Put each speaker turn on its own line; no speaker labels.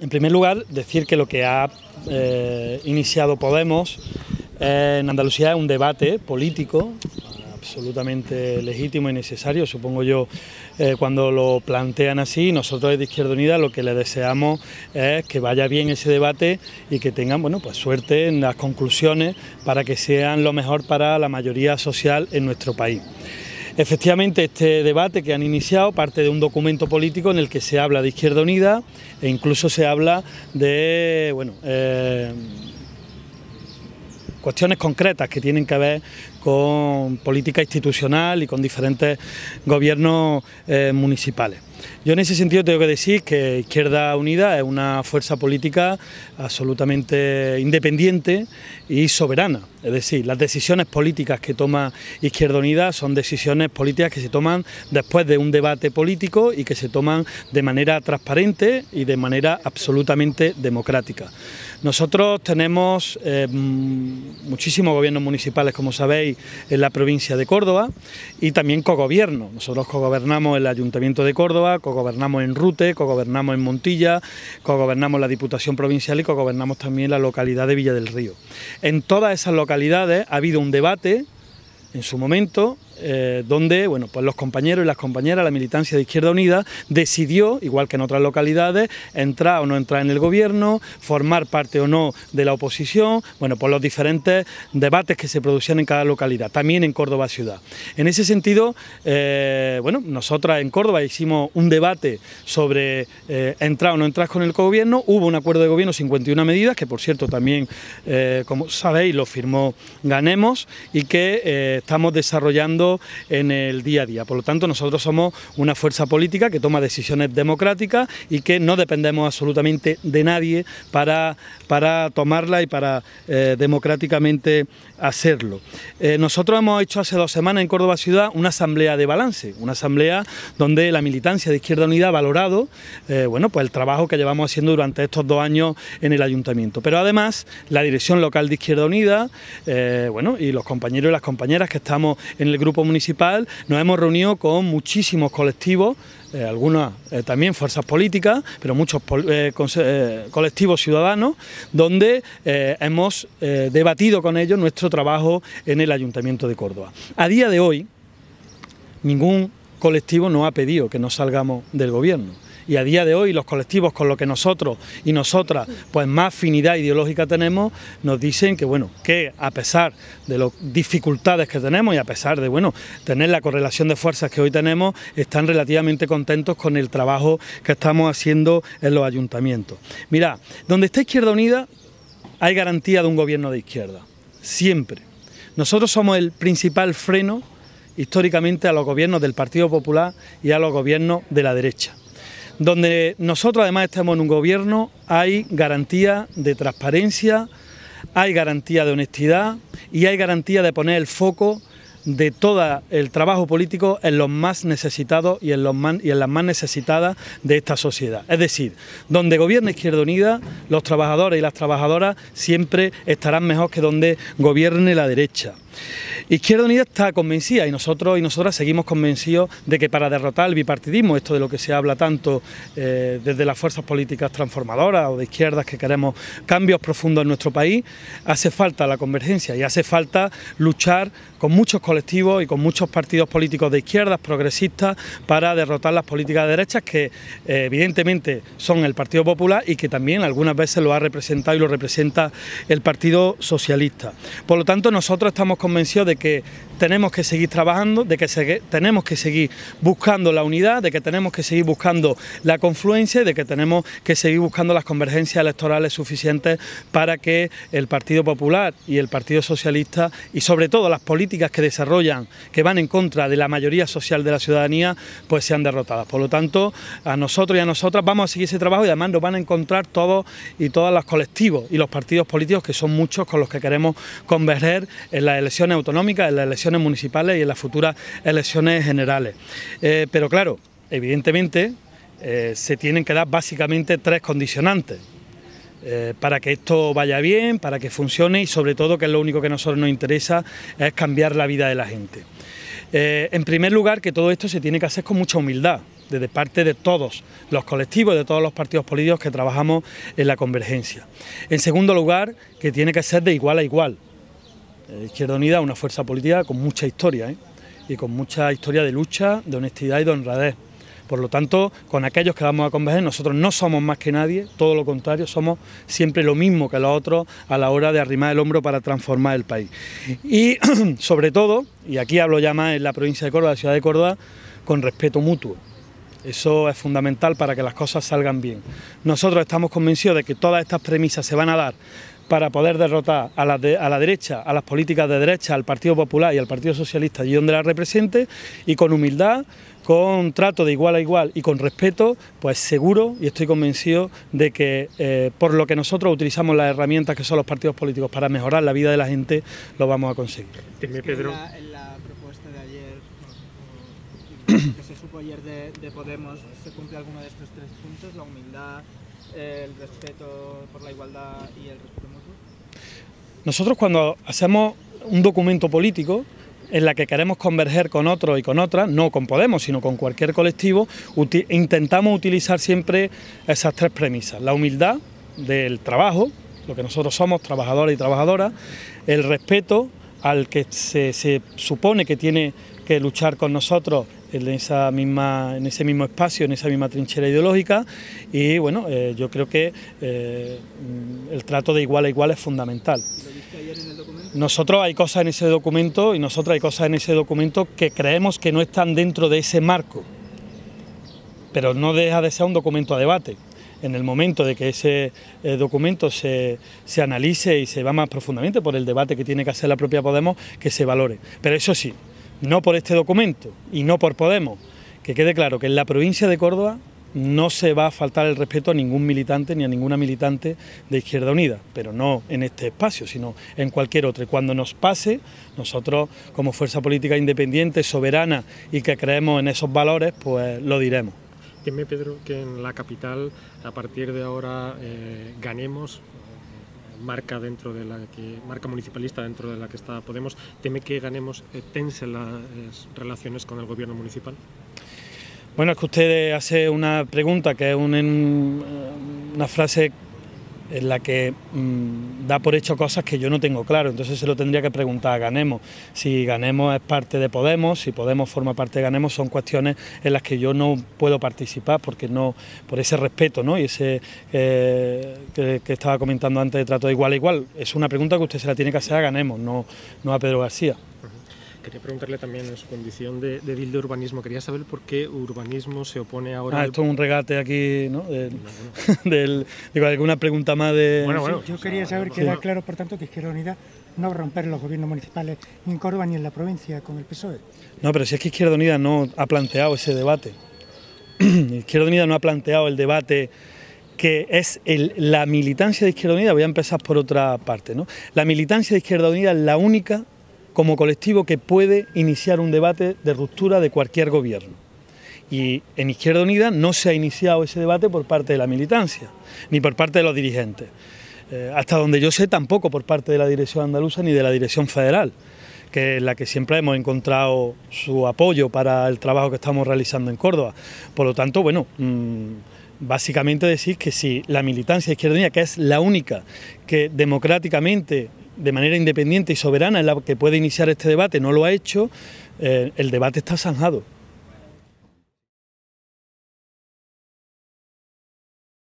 En primer lugar, decir que lo que ha eh, iniciado Podemos en Andalucía es un debate político absolutamente legítimo y necesario, supongo yo, eh, cuando lo plantean así. Nosotros de Izquierda Unida lo que le deseamos es que vaya bien ese debate y que tengan bueno, pues, suerte en las conclusiones para que sean lo mejor para la mayoría social en nuestro país. Efectivamente, este debate que han iniciado parte de un documento político en el que se habla de Izquierda Unida e incluso se habla de, eh, cuestiones concretas que tienen que ver con política institucional y con diferentes gobiernos eh, municipales. Yo en ese sentido tengo que decir que Izquierda Unida es una fuerza política absolutamente independiente y soberana. Es decir, las decisiones políticas que toma Izquierda Unida son decisiones políticas que se toman después de un debate político y que se toman de manera transparente y de manera absolutamente democrática. Nosotros tenemos eh, mm, muchísimos gobiernos municipales, como sabéis, en la provincia de Córdoba y también cogobierno. Nosotros cogobernamos el Ayuntamiento de Córdoba, cogobernamos en Rute, cogobernamos en Montilla, cogobernamos la Diputación Provincial y cogobernamos también la localidad de Villa del Río. En todas esas localidades ha habido un debate en su momento eh, donde bueno, pues los compañeros y las compañeras, la militancia de Izquierda Unida, decidió, igual que en otras localidades, entrar o no entrar en el gobierno, formar parte o no de la oposición, bueno, por los diferentes debates que se producían en cada localidad, también en Córdoba ciudad. En ese sentido, eh, bueno, nosotras en Córdoba hicimos un debate sobre eh, entrar o no entrar con el gobierno, hubo un acuerdo de gobierno 51 medidas, que por cierto también, como sabéis, lo firmó Ganemos y que estamos desarrollando en el día a día. Por lo tanto, nosotros somos una fuerza política que toma decisiones democráticas y que no dependemos absolutamente de nadie para, para tomarla y para eh, democráticamente hacerlo. Eh, nosotros hemos hecho hace dos semanas en Córdoba Ciudad una asamblea de balance, una asamblea donde la militancia de Izquierda Unida ha valorado eh, bueno, pues el trabajo que llevamos haciendo durante estos dos años en el ayuntamiento. Pero además, la dirección local de Izquierda Unida bueno, y los compañeros y las compañeras que estamos en el grupo Municipal nos hemos reunido con muchísimos colectivos, eh, algunas eh, también fuerzas políticas, pero muchos eh, colectivos ciudadanos, donde hemos debatido con ellos nuestro trabajo en el Ayuntamiento de Córdoba. A día de hoy, ningún colectivo nos ha pedido que nos salgamos del gobierno y a día de hoy los colectivos con los que nosotros y nosotras pues más afinidad ideológica tenemos nos dicen que bueno, que a pesar de las dificultades que tenemos y a pesar de bueno, tener la correlación de fuerzas que hoy tenemos, están relativamente contentos con el trabajo que estamos haciendo en los ayuntamientos. Mira, donde está Izquierda Unida hay garantía de un gobierno de izquierda, siempre. Nosotros somos el principal freno históricamente a los gobiernos del Partido Popular y a los gobiernos de la derecha donde nosotros además estamos en un gobierno, hay garantía de transparencia, hay garantía de honestidad y hay garantía de poner el foco de todo el trabajo político en los más necesitados y en, los más, y en las más necesitadas de esta sociedad. Es decir, donde gobierna Izquierda Unida, los trabajadores y las trabajadoras siempre estarán mejor que donde gobierne la derecha. Izquierda Unida está convencida y nosotros y nosotras seguimos convencidos de que para derrotar el bipartidismo, esto de lo que se habla tanto eh, desde las fuerzas políticas transformadoras o de izquierdas que queremos cambios profundos en nuestro país, hace falta la convergencia y hace falta luchar con muchos colectivos y con muchos partidos políticos de izquierdas progresistas para derrotar las políticas de derechas que eh, evidentemente son el Partido Popular y que también algunas veces lo ha representado y lo representa el Partido Socialista. Por lo tanto, nosotros estamos convencidos de que tenemos que seguir trabajando, de que tenemos que seguir buscando la unidad, de que tenemos que seguir buscando la confluencia y de que tenemos que seguir buscando las convergencias electorales suficientes para que el Partido Popular y el Partido Socialista y sobre todo las políticas que desarrollan, que van en contra de la mayoría social de la ciudadanía, pues sean derrotadas. Por lo tanto, a nosotros y a nosotras vamos a seguir ese trabajo y además nos van a encontrar todos y todas los colectivos y los partidos políticos que son muchos con los que queremos converger en las elecciones autonómicas, en las elecciones municipales y en las futuras elecciones generales. Eh, pero claro, evidentemente eh, se tienen que dar básicamente tres condicionantes. Eh, para que esto vaya bien, para que funcione y sobre todo, que es lo único que a nosotros nos interesa, es cambiar la vida de la gente. en primer lugar, que todo esto se tiene que hacer con mucha humildad, desde parte de todos los colectivos, de todos los partidos políticos que trabajamos en la convergencia. En segundo lugar, que tiene que ser de igual a igual, Izquierda Unida es una fuerza política con mucha historia ¿eh? y con mucha historia de lucha, de honestidad y de honradez. Por lo tanto, con aquellos que vamos a convencer... nosotros no somos más que nadie, todo lo contrario, somos siempre lo mismo que los otros a la hora de arrimar el hombro para transformar el país. Y sobre todo, y aquí hablo ya más en la provincia de Córdoba, la ciudad de Córdoba, con respeto mutuo. Eso es fundamental para que las cosas salgan bien. Nosotros estamos convencidos de que todas estas premisas se van a dar para poder derrotar a la, a la derecha, a las políticas de derecha, al Partido Popular y al Partido Socialista y donde la represente y con humildad, con trato de igual a igual y con respeto, pues seguro y estoy convencido de que eh, por lo que nosotros utilizamos las herramientas que son los partidos políticos para mejorar la vida de la gente, lo vamos a conseguir. En la, propuesta de ayer, que se supo Podemos, ¿se cumple alguno de estos tres puntos? La humildad, el respeto por la igualdad y el nosotros cuando hacemos un documento político en la que queremos converger con otros y con otras, no con Podemos, sino con cualquier colectivo, intentamos utilizar siempre esas tres premisas. La humildad del trabajo, lo que nosotros somos, trabajadores y trabajadoras, el respeto al que se, supone que tiene que luchar con nosotros en, esa misma, en ese mismo espacio, en esa misma trinchera ideológica y bueno, eh, yo creo que eh, el trato de igual a igual es fundamental. Nosotros hay cosas en ese documento y nosotros hay cosas en ese documento que creemos que no están dentro de ese marco, pero no deja de ser un documento a debate. En el momento de que ese eh, documento se analice y se va más profundamente por el debate que tiene que hacer la propia Podemos, que se valore. Pero eso sí, no por este documento y no por Podemos. Que quede claro que en la provincia de Córdoba no se va a faltar el respeto a ningún militante ni a ninguna militante de Izquierda Unida, pero no en este espacio, sino en cualquier otro. Y cuando nos pase, nosotros como fuerza política independiente, soberana y que creemos en esos valores, pues lo diremos. Teme, Pedro, que en la capital, a partir de ahora, eh, ganemos eh, marca dentro de la marca municipalista dentro de la que está Podemos teme que ganemos eh, tense las relaciones con el gobierno municipal bueno, es que usted hace una pregunta que es un, una frase en la que mm, da por hecho cosas que yo no tengo claro, entonces se lo tendría que preguntar a Ganemos. Si Ganemos es parte de Podemos, si Podemos forma parte de Ganemos, son cuestiones en las que yo no puedo participar porque no, por ese respeto ¿no? y ese eh, que, estaba comentando antes de trato de igual a igual. Es una pregunta que usted se la tiene que hacer a Ganemos, no, no a Pedro García. Quería preguntarle también en su condición de, de de urbanismo, quería saber por qué urbanismo se opone ahora... Ah, esto es un regate aquí, ¿no? digo, alguna pregunta más de... Bueno, bueno, yo quería saber, que era claro, por tanto, que Izquierda Unida no va romper los gobiernos municipales ni en Córdoba ni en la provincia con el PSOE. No, pero si es que Izquierda Unida no ha planteado ese debate. Izquierda Unida no ha planteado el debate que es la militancia de Izquierda Unida, voy a empezar por otra parte, ¿no? La militancia de Izquierda Unida es la única como colectivo que puede iniciar un debate de ruptura de cualquier gobierno. Y en Izquierda Unida no se ha iniciado ese debate por parte de la militancia, ni por parte de los dirigentes. Eh, hasta donde yo sé, tampoco por parte de la dirección andaluza ni de la dirección federal, que es la que siempre hemos encontrado su apoyo para el trabajo que estamos realizando en Córdoba. Por lo tanto, bueno, mm, básicamente decir que si la militancia izquierdista, que es la única que democráticamente, de manera independiente y soberana, es la que puede iniciar este debate, no lo ha hecho, eh, el debate está zanjado.